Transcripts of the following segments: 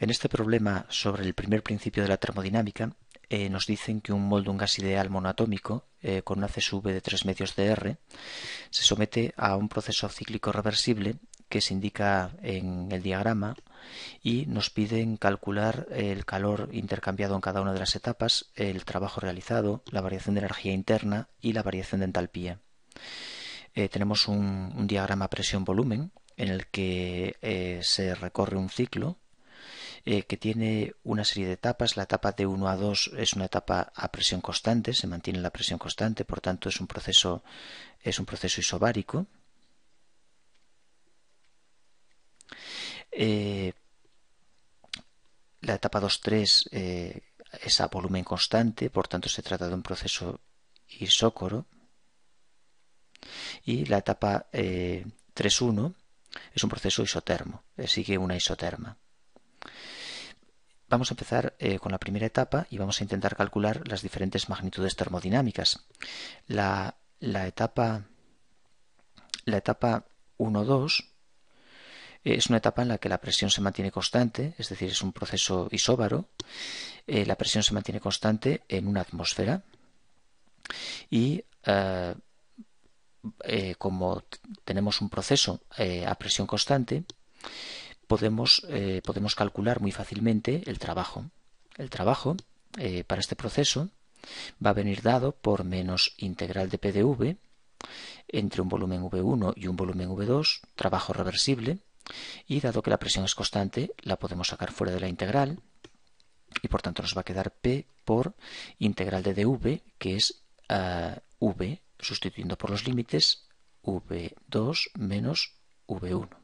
En este problema sobre el primer principio de la termodinámica eh, nos dicen que un molde de un gas ideal monoatómico eh, con una C de 3 medios de R se somete a un proceso cíclico reversible que se indica en el diagrama y nos piden calcular el calor intercambiado en cada una de las etapas, el trabajo realizado, la variación de energía interna y la variación de entalpía. Eh, tenemos un, diagrama presión-volumen en el que se recorre un ciclo eh, que tiene una serie de etapas. La etapa de 1 a 2 es una etapa a presión constante, se mantiene la presión constante, por tanto es un proceso, es un proceso isobárico. Eh, la etapa 2-3 eh, es a volumen constante, por tanto se trata de un proceso isócoro. Y la etapa 3-1 es un proceso isotermo, sigue una isoterma vamos a empezar eh, con la primera etapa y vamos a intentar calcular las diferentes magnitudes termodinámicas. La, etapa 1-2 eh, es una etapa en la que la presión se mantiene constante, es decir, es un proceso isóbaro. Eh, la presión se mantiene constante en una atmósfera y como tenemos un proceso a presión constante, eh, podemos, calcular muy fácilmente el trabajo. El trabajo eh, para este proceso va a venir dado por menos integral de p V entre un volumen V1 y un volumen V2, trabajo reversible, y dado que la presión es constante, la podemos sacar fuera de la integral y por tanto nos va a quedar P por integral de dV, que es eh, V, sustituyendo por los límites V2 menos V1.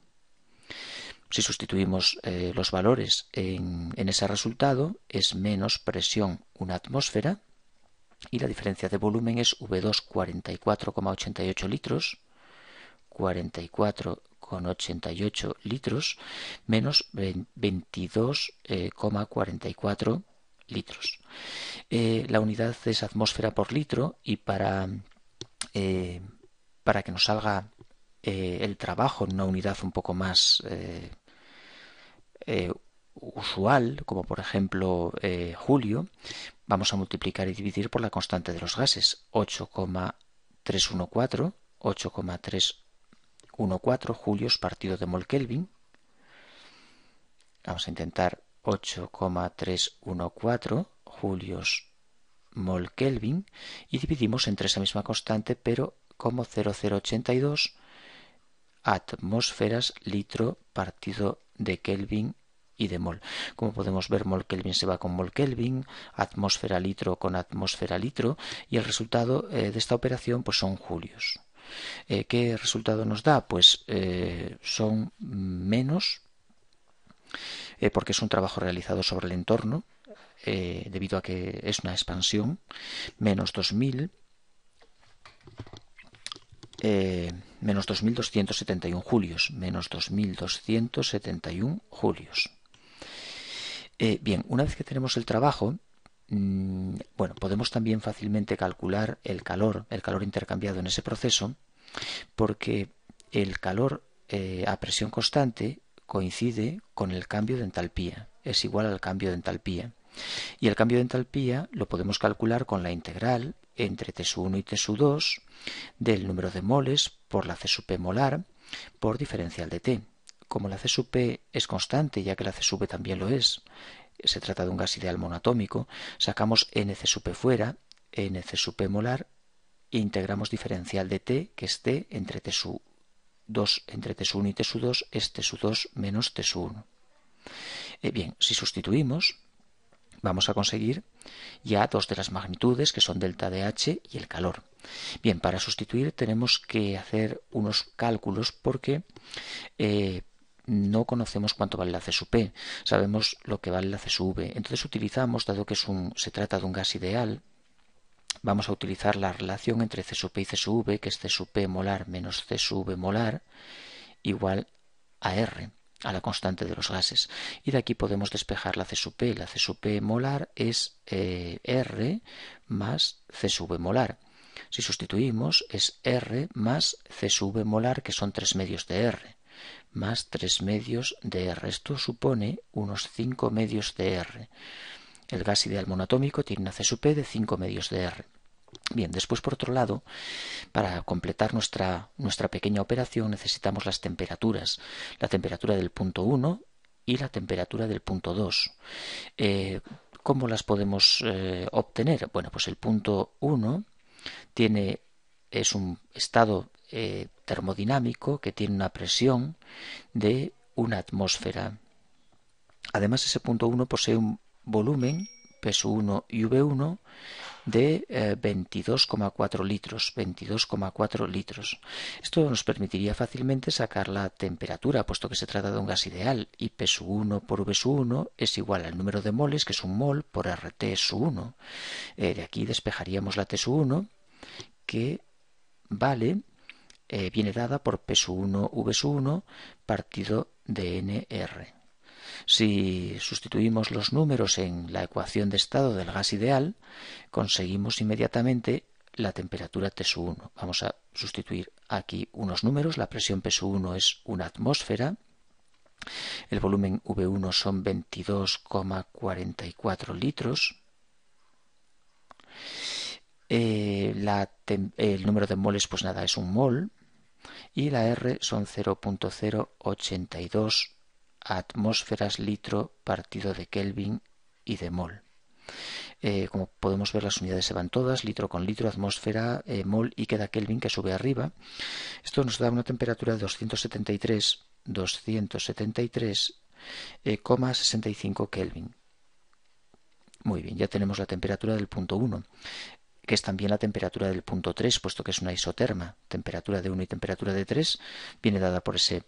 Si sustituimos eh, los valores en, ese resultado, es menos presión una atmósfera y la diferencia de volumen es V2 44,88 litros, 44,88 litros menos 22,44 eh, litros. Eh, la unidad es atmósfera por litro y para, para que nos salga el trabajo en una unidad un poco más eh, usual, como por ejemplo eh, julio, vamos a multiplicar y dividir por la constante de los gases, 8,314, 8,314 julios partido de mol Kelvin. Vamos a intentar 8,314 julios mol Kelvin y dividimos entre esa misma constante pero como 0082 atmósferas litro partido de Kelvin y de mol. Como podemos ver, mol Kelvin se va con mol Kelvin, atmósfera litro con atmósfera litro, y el resultado eh, de esta operación pues son julios. Eh, ¿Qué resultado nos da? Pues eh, son menos, porque es un trabajo realizado sobre el entorno, debido a que es una expansión, menos 2000 menos 2.271 julios, menos 2.271 julios. Eh, bien, una vez que tenemos el trabajo, mm, bueno, podemos también fácilmente calcular el calor, el calor intercambiado en ese proceso, porque el calor eh, a presión constante coincide con el cambio de entalpía, es igual al cambio de entalpía. Y el cambio de entalpía lo podemos calcular con la integral entre t 1 y t 2 del número de moles por la C molar por diferencial de T. Como la C P es constante, ya que la C sub también lo es, se trata de un gas ideal monatómico, sacamos n sub fuera, c sub P molar, e integramos diferencial de T, que es T entre t entre 1 y t 2 es t 2 menos t 1 Eh, bien, si sustituimos, vamos a conseguir ya dos de las magnitudes que son delta de H y el calor. Bien, para sustituir tenemos que hacer unos cálculos porque eh, no conocemos cuánto vale la C sub P, sabemos lo que vale la C sub V. Entonces utilizamos, dado que se trata de un gas ideal, vamos a utilizar la relación entre C sub P y C sub V, que es C sub P molar menos C sub V molar, igual a R a la constante de los gases. Y de aquí podemos despejar la C sub P. La C sub P molar es eh, R más C sub molar. Si sustituimos es R más C sub molar, que son tres medios de R, más tres medios de R. Esto supone unos cinco medios de R. El gas ideal monatómico tiene una C sub de cinco medios de R. Bien, después por otro lado, para completar nuestra, nuestra pequeña operación necesitamos las temperaturas, la temperatura del punto 1 y la temperatura del punto 2. Eh, ¿Cómo las podemos eh, obtener? Bueno, pues el punto 1 tiene, es un estado eh, termodinámico que tiene una presión de una atmósfera. Además, ese punto 1 posee un volumen, peso 1 y V1, de 22,4 eh, litros, 22,4 litros. Esto nos permitiría fácilmente sacar la temperatura, puesto que se trata de un gas ideal y P 1 por V 1 es igual al número de moles, que es un mol, por RT 1. Eh, de aquí despejaríamos la T 1, que vale, eh, viene dada por P 1 V 1 partido de NR. Si sustituimos los números en la ecuación de estado del gas ideal, conseguimos inmediatamente la temperatura t 1 Vamos a sustituir aquí unos números. La presión p 1 es una atmósfera. El volumen V1 son 22,44 litros. Eh, el número de moles, pues nada, es un mol. Y la R son 0.082 atmósferas litro partido de Kelvin y de mol. Eh, como podemos ver, las unidades se van todas, litro con litro, atmósfera, eh, mol y queda Kelvin que sube arriba. Esto nos da una temperatura de 273, 273,65 eh, Kelvin. Muy bien, ya tenemos la temperatura del punto 1, que es también la temperatura del punto 3, puesto que es una isoterma. Temperatura de 1 y temperatura de 3 viene dada por ese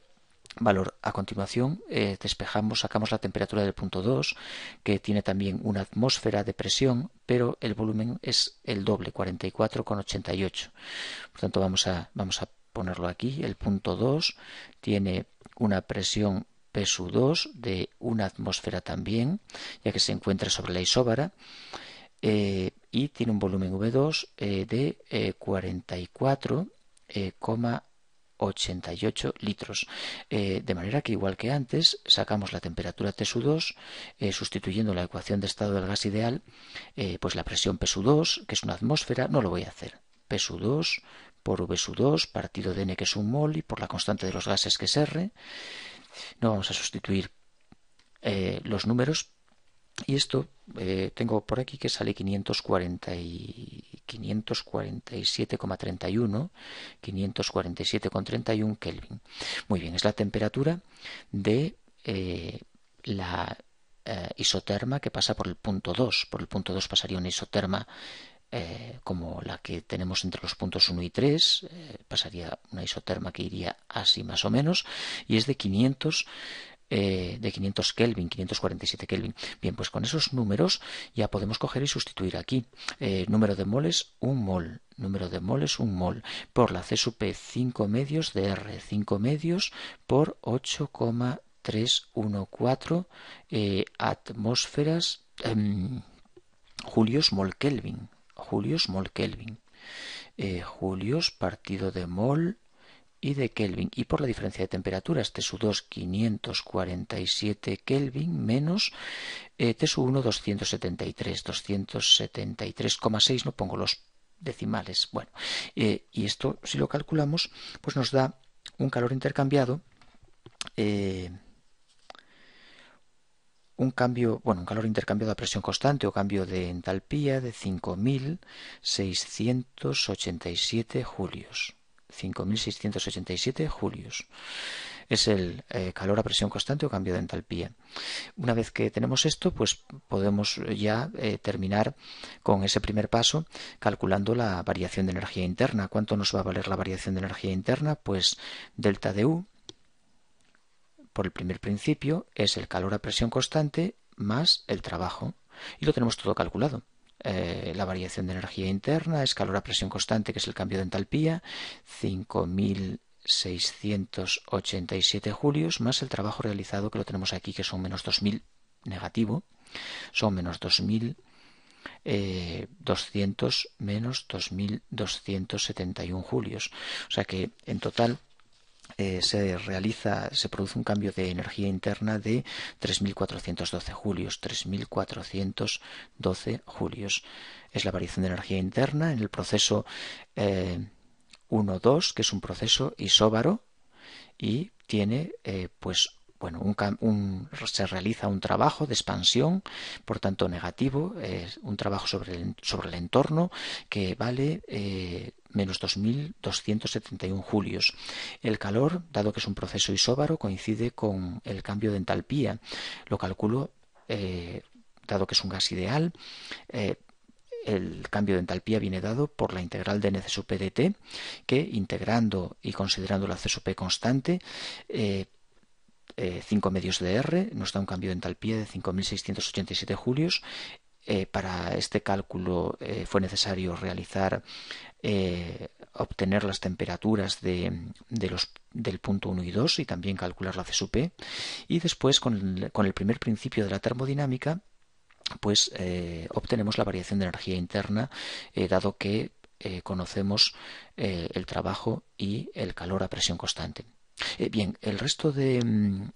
valor. A continuación eh, despejamos, sacamos la temperatura del punto 2, que tiene también una atmósfera de presión, pero el volumen es el doble, 44,88. Por tanto, vamos a, vamos a ponerlo aquí. El punto 2 tiene una presión p 2 de una atmósfera también, ya que se encuentra sobre la isóbara. Eh, y tiene un volumen V2 eh, de 44,88. 88 litros. Eh, de manera que, igual que antes, sacamos la temperatura t 2 eh, sustituyendo la ecuación de estado del gas ideal, eh, pues la presión p 2 que es una atmósfera, no lo voy a hacer. p 2 por v 2 partido de N, que es un mol, y por la constante de los gases, que es R. No vamos a sustituir los números. Y esto tengo por aquí que sale 540 547,31, 547,31 Kelvin. Muy bien, es la temperatura de eh, la eh, isoterma que pasa por el punto 2. Por el punto 2 pasaría una isoterma eh, como la que tenemos entre los puntos 1 y 3, pasaría una isoterma que iría así más o menos, y es de 500 eh, de 500 Kelvin, 547 Kelvin. Bien, pues con esos números ya podemos coger y sustituir aquí. Eh, número de moles, 1 mol. Número de moles, un mol. Por la C sub 5 medios de R, 5 medios por 8,314 eh, atmósferas, em, julios mol Kelvin. Julios mol Kelvin. julios partido de mol y de Kelvin y por la diferencia de temperaturas T2 547 Kelvin menos T1 273 273,6 no pongo los decimales bueno eh, y esto si lo calculamos pues nos da un calor intercambiado eh, un cambio, bueno, un calor intercambiado a presión constante o cambio de entalpía de 5.687 julios. 5687 julios. Es el eh, calor a presión constante o cambio de entalpía. Una vez que tenemos esto, pues podemos ya eh, terminar con ese primer paso calculando la variación de energía interna. ¿Cuánto nos va a valer la variación de energía interna? Pues delta de U, por el primer principio, es el calor a presión constante más el trabajo. Y lo tenemos todo calculado. Eh, la variación de energía interna, es a presión constante, que es el cambio de entalpía, 5.687 julios, más el trabajo realizado que lo tenemos aquí, que son menos 2.000 negativo, son menos 2.200 200 eh, menos 2.271 julios. O sea que en total eh, se realiza, se produce un cambio de energía interna de 3.412 julios, 3.412 julios. Es la variación de energía interna en el proceso 1-2, eh, que es un proceso isóbaro y tiene eh, pues bueno, un, se realiza un trabajo de expansión, por tanto negativo, es un trabajo sobre el, sobre el entorno que vale eh, menos 2.271 julios. El calor, dado que es un proceso isóbaro, coincide con el cambio de entalpía. Lo calculo, eh, dado que es un gas ideal, eh, el cambio de entalpía viene dado por la integral de NcpdT que integrando y considerando la P constante, 5 eh, medios de R, nos da un cambio de entalpía de 5.687 julios. Eh, para este cálculo eh, fue necesario realizar, obtener las temperaturas de, del punto 1 y 2 y también calcular la CSUP. Y después, con con el primer principio de la termodinámica, pues obtenemos la variación de energía interna, dado que conocemos el trabajo y el calor a presión constante. Eh, bien, el resto de, mm,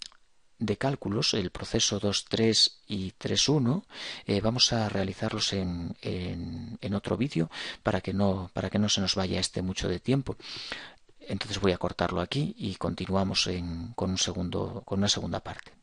cálculos, el proceso 2.3 y 3.1, eh, vamos a realizarlos en, otro vídeo para que, no, para que no se nos vaya este mucho de tiempo. Entonces voy a cortarlo aquí y continuamos con, un segundo, con una segunda parte.